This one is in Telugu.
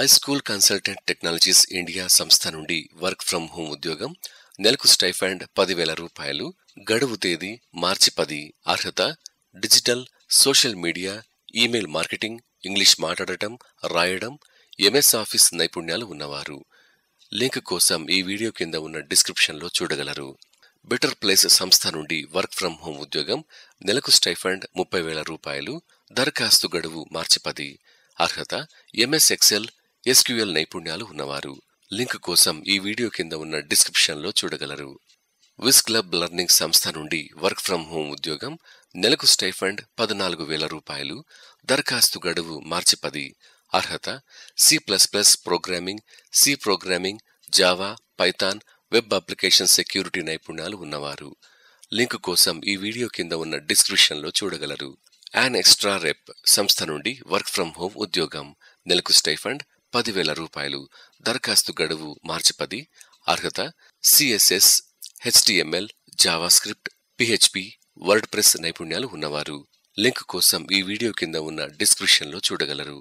హైస్కూల్ కన్సల్టెంట్ టెక్నాలజీస్ ఇండియా సంస్థ నుండి వర్క్ ఫ్రం హోం ఉద్యోగం నెలకు స్టైఫండ్ పదివేల రూపాయలు గడువు తేదీ మార్చి పది అర్హత digital social media email marketing English మాట్లాడటం రాయడం ఎంఎస్ ఆఫీస్ నైపుణ్యాలు ఉన్నవారు లింక్ కోసం ఈ వీడియో కింద ఉన్న డిస్క్రిప్షన్లో చూడగలరు బెటర్ ప్లేస్ సంస్థ నుండి వర్క్ ఫ్రం హోమ్ ఉద్యోగం నెలకు స్టైఫండ్ ముప్పై వేల రూపాయలు దరఖాస్తు గడువు మార్చి పది అర్హత ఎంఎస్ ఎక్సెల్ ఎస్క్యూఎల్ నైపుణ్యాలు ఉన్నవారు లింక్ కోసం ఈ వీడియో కింద ఉన్న డిస్క్రిప్షన్లో చూడగలరు విస్ క్లబ్ లర్నింగ్ సంస్థ నుండి వర్క్ ఫ్రం హోమ్ ఉద్యోగం నెలకు స్టైఫండ్ పద్నాలుగు వేల రూపాయలు దరఖాస్తు గడువు మార్చి పది అర్హత C plus plus programming C programming Java Python web application security నైపుణ్యాలు ఉన్నవారు లింక్ కోసం ఈ వీడియో కింద ఉన్న డిస్క్రిప్షన్లో చూడగలరు యాన్ ఎక్స్ట్రా రెప్ సంస్థ నుండి వర్క్ ఫ్రం హోమ్ ఉద్యోగం నెలకు స్టైఫండ్ పదివేల రూపాయలు దరఖాస్తు గడువు మార్చి పది అర్హత CSS HTML JavaScript PHP WordPress నైపుణ్యాలు ఉన్నవారు లింక్ కోసం ఈ వీడియో కింద ఉన్న డిస్క్రిప్షన్లో చూడగలరు